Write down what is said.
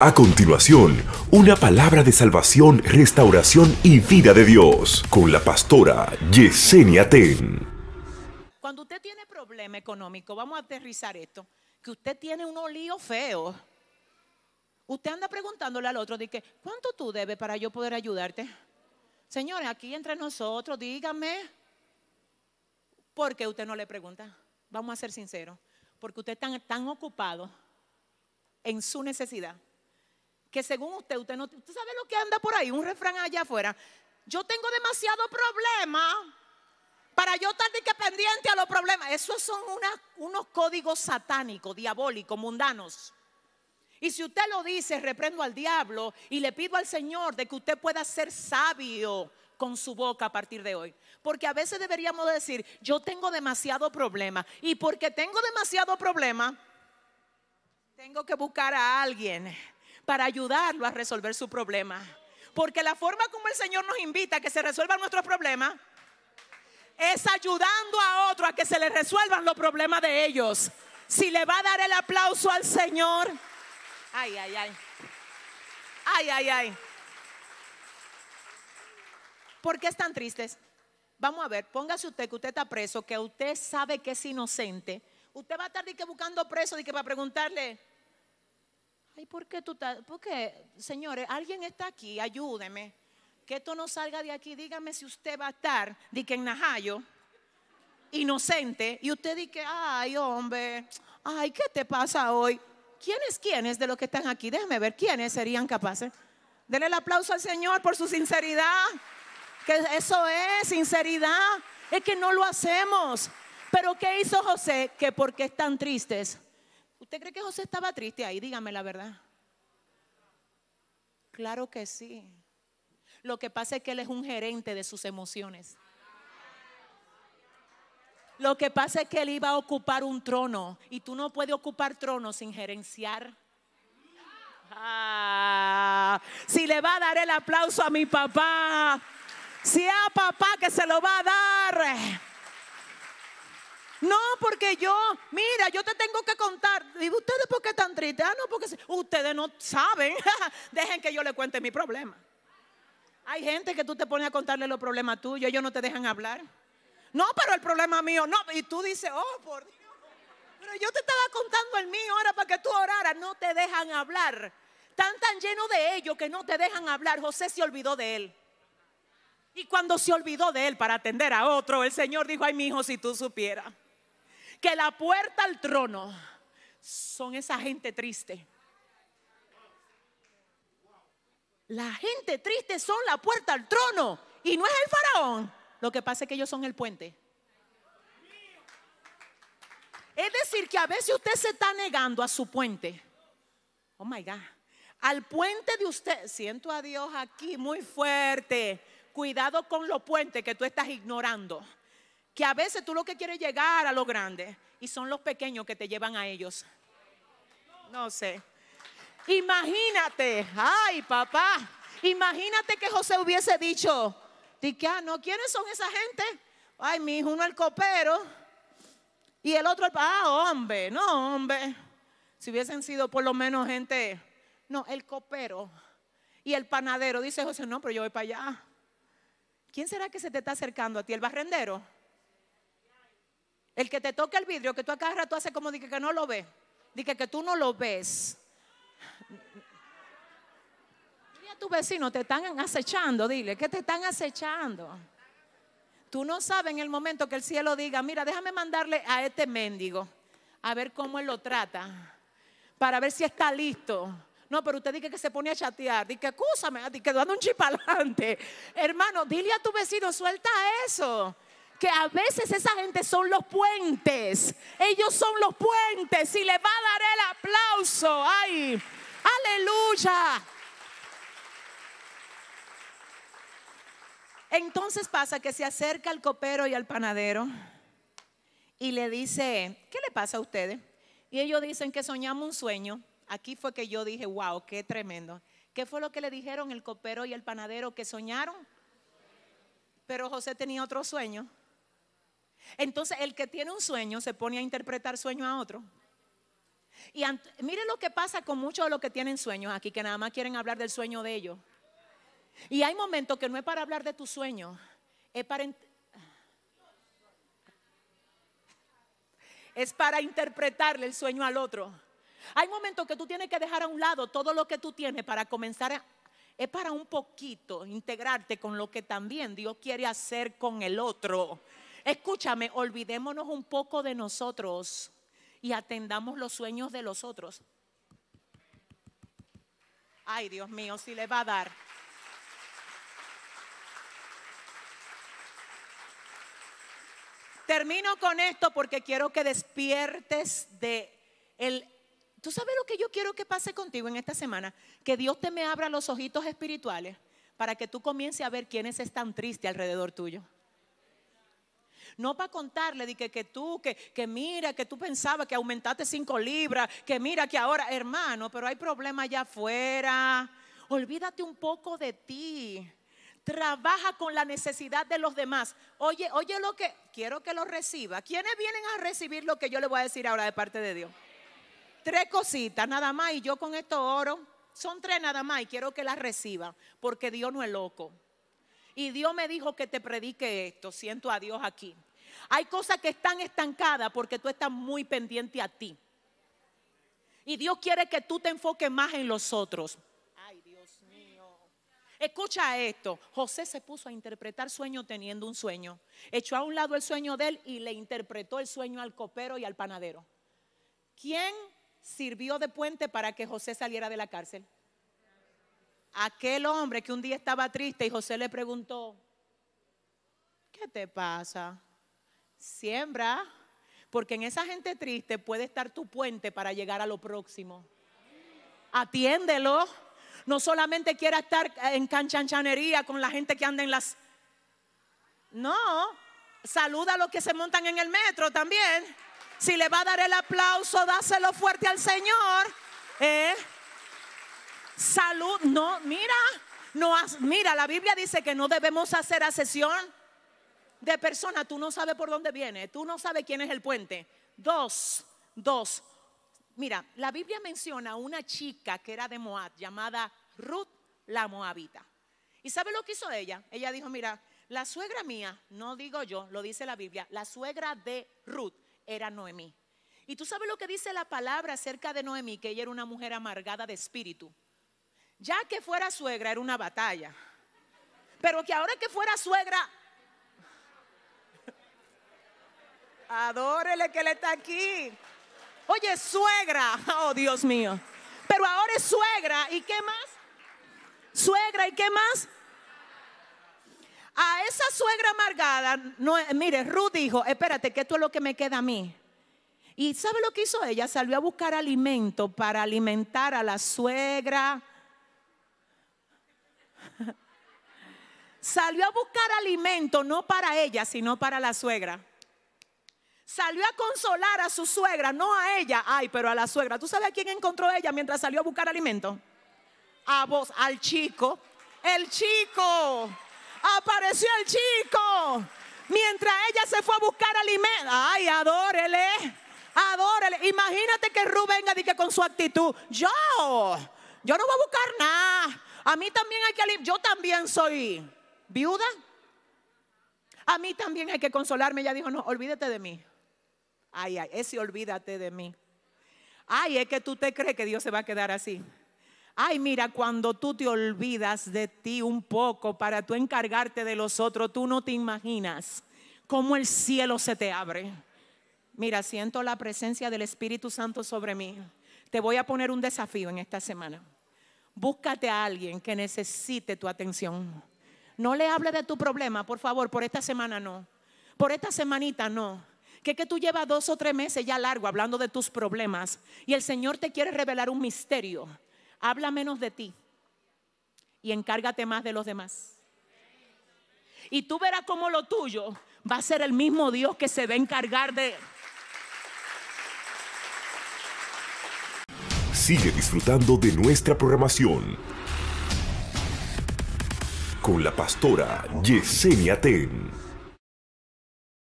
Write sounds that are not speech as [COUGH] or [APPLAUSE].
A continuación, una palabra de salvación, restauración y vida de Dios con la pastora Yesenia Ten. Cuando usted tiene problema económico, vamos a aterrizar esto, que usted tiene unos líos feos. Usted anda preguntándole al otro de que, ¿cuánto tú debes para yo poder ayudarte? Señores, aquí entre nosotros, dígame, ¿por qué usted no le pregunta? Vamos a ser sinceros, porque usted está tan ocupado en su necesidad que según usted, usted no, usted sabe lo que anda por ahí, un refrán allá afuera. Yo tengo demasiado problema para yo estar que pendiente a los problemas. Esos son unos códigos satánicos, diabólicos, mundanos. Y si usted lo dice, reprendo al diablo y le pido al Señor de que usted pueda ser sabio con su boca a partir de hoy. Porque a veces deberíamos decir, yo tengo demasiado problema. Y porque tengo demasiado problema, tengo que buscar a alguien para ayudarlo a resolver su problema. Porque la forma como el Señor nos invita a que se resuelvan nuestros problemas es ayudando a otro a que se le resuelvan los problemas de ellos. Si le va a dar el aplauso al Señor. Ay, ay, ay. Ay, ay, ay. ¿Por qué están tristes? Vamos a ver, póngase usted que usted está preso, que usted sabe que es inocente. Usted va a estar buscando preso, y que para preguntarle, ¿Y ¿por qué tú estás? Señores, alguien está aquí, ayúdeme. Que esto no salga de aquí. Dígame si usted va a estar, di que en Najayo, inocente, y usted di que, ay, hombre, ay, ¿qué te pasa hoy? ¿Quiénes, quiénes de los que están aquí? Déjeme ver, ¿quiénes serían capaces? Denle el aplauso al Señor por su sinceridad. Que eso es sinceridad. Es que no lo hacemos. Pero ¿qué hizo José? Que qué están tristes, ¿Usted cree que José estaba triste ahí? Dígame la verdad. Claro que sí. Lo que pasa es que él es un gerente de sus emociones. Lo que pasa es que él iba a ocupar un trono y tú no puedes ocupar trono sin gerenciar. Ah, si le va a dar el aplauso a mi papá, si a papá que se lo va a dar. No, porque yo, mira, yo te tengo que contar. ¿Y ustedes por qué están tristes? Ah, no, porque ustedes no saben. [LAUGHS] Dejen que yo le cuente mi problema. Hay gente que tú te pones a contarle los problemas tuyos, ellos no te dejan hablar. No, pero el problema mío, no. Y tú dices, oh, por Dios. Pero yo te estaba contando el mío ahora para que tú oraras. No te dejan hablar. Tan, tan lleno de ellos que no te dejan hablar. José se olvidó de él. Y cuando se olvidó de él para atender a otro, el Señor dijo, ay, mi hijo, si tú supieras que la puerta al trono son esa gente triste. La gente triste son la puerta al trono y no es el faraón. Lo que pasa es que ellos son el puente. Es decir, que a veces usted se está negando a su puente. Oh my God. Al puente de usted, siento a Dios aquí muy fuerte. Cuidado con los puentes que tú estás ignorando que a veces tú lo que quieres llegar a los grandes. y son los pequeños que te llevan a ellos. No sé. Imagínate, ay papá, imagínate que José hubiese dicho, ah, no, ¿quiénes son esa gente? Ay, mi hijo, uno el copero y el otro el... Ah, hombre, no, hombre. Si hubiesen sido por lo menos gente, no, el copero y el panadero. Dice José, no, pero yo voy para allá. ¿Quién será que se te está acercando a ti? ¿El barrendero? El que te toca el vidrio, que tú acá tú rato haces como de que no lo ves. Dice que tú no lo ves. Dile a tu vecino, te están acechando, dile, que te están acechando. Tú no sabes en el momento que el cielo diga, mira, déjame mandarle a este mendigo a ver cómo él lo trata, para ver si está listo. No, pero usted dice que se pone a chatear, dice que acúsame, dice que dando un chip [LAUGHS] adelante. Hermano, dile a tu vecino, suelta eso que a veces esa gente son los puentes. Ellos son los puentes y les va a dar el aplauso. ¡Ay! ¡Aleluya! Entonces pasa que se acerca al copero y al panadero y le dice, ¿qué le pasa a ustedes? Y ellos dicen que soñamos un sueño. Aquí fue que yo dije, wow, qué tremendo. ¿Qué fue lo que le dijeron el copero y el panadero que soñaron? Pero José tenía otro sueño. Entonces el que tiene un sueño se pone a interpretar sueño a otro. Y mire lo que pasa con muchos de los que tienen sueños aquí, que nada más quieren hablar del sueño de ellos. Y hay momentos que no es para hablar de tu sueño, es para, interpretarle el sueño al otro. Hay momentos que tú tienes que dejar a un lado todo lo que tú tienes para comenzar a, es para un poquito integrarte con lo que también Dios quiere hacer con el otro. Escúchame, olvidémonos un poco de nosotros y atendamos los sueños de los otros. Ay, Dios mío, si le va a dar. Termino con esto porque quiero que despiertes de el ¿Tú sabes lo que yo quiero que pase contigo en esta semana? Que Dios te me abra los ojitos espirituales para que tú comiences a ver quiénes están tristes alrededor tuyo. No para contarle que, tú, que, que mira, que tú pensabas que aumentaste cinco libras, que mira que ahora, hermano, pero hay problemas allá afuera. Olvídate un poco de ti. Trabaja con la necesidad de los demás. Oye, oye lo que quiero que lo reciba. ¿Quiénes vienen a recibir lo que yo le voy a decir ahora de parte de Dios? Tres cositas nada más y yo con esto oro. Son tres nada más y quiero que las reciba porque Dios no es loco y Dios me dijo que te predique esto. Siento a Dios aquí. Hay cosas que están estancadas porque tú estás muy pendiente a ti. Y Dios quiere que tú te enfoques más en los otros. Ay, Dios mío. Escucha esto. José se puso a interpretar sueño teniendo un sueño. Echó a un lado el sueño de él y le interpretó el sueño al copero y al panadero. ¿Quién sirvió de puente para que José saliera de la cárcel? aquel hombre que un día estaba triste y José le preguntó, ¿qué te pasa? Siembra, porque en esa gente triste puede estar tu puente para llegar a lo próximo. Atiéndelo. No solamente quiera estar eh, en canchanchanería con la gente que anda en las... No, saluda a los que se montan en el metro también. Si le va a dar el aplauso, dáselo fuerte al Señor. ¿Eh? Salud, no, mira, no, mira, la Biblia dice que no debemos hacer asesión de persona Tú no sabes por dónde viene, tú no sabes quién es el puente. Dos, dos. Mira, la Biblia menciona a una chica que era de Moab llamada Ruth la Moabita. ¿Y sabe lo que hizo ella? Ella dijo, mira, la suegra mía, no digo yo, lo dice la Biblia, la suegra de Ruth era Noemí. Y tú sabes lo que dice la palabra acerca de Noemí, que ella era una mujer amargada de espíritu. Ya que fuera suegra era una batalla. Pero que ahora que fuera suegra, adórele que le está aquí. Oye, suegra, oh Dios mío. Pero ahora es suegra, ¿y qué más? Suegra, ¿y qué más? A esa suegra amargada, no, mire, Ruth dijo, espérate, que esto es lo que me queda a mí. ¿Y sabe lo que hizo ella? Salió a buscar alimento para alimentar a la suegra Salió a buscar alimento, no para ella, sino para la suegra. Salió a consolar a su suegra, no a ella, ay, pero a la suegra. ¿Tú sabes a quién encontró ella mientras salió a buscar alimento? A vos, al chico. El chico. Apareció el chico. Mientras ella se fue a buscar alimento. Ay, adórele. Adórele. Imagínate que Rubén que con su actitud, yo, yo no voy a buscar nada. A mí también hay que Yo también soy viuda. A mí también hay que consolarme. Ella dijo, no, olvídate de mí. Ay, ay, ese olvídate de mí. Ay, es que tú te crees que Dios se va a quedar así. Ay, mira, cuando tú te olvidas de ti un poco para tú encargarte de los otros, tú no te imaginas cómo el cielo se te abre. Mira, siento la presencia del Espíritu Santo sobre mí. Te voy a poner un desafío en esta semana. Búscate a alguien que necesite tu atención. No le hable de tu problema, por favor, por esta semana no. Por esta semanita no. Que que tú llevas dos o tres meses ya largo hablando de tus problemas y el Señor te quiere revelar un misterio. Habla menos de ti y encárgate más de los demás. Y tú verás cómo lo tuyo va a ser el mismo Dios que se va a encargar de... Sigue disfrutando de nuestra programación con la pastora Yesenia Ten.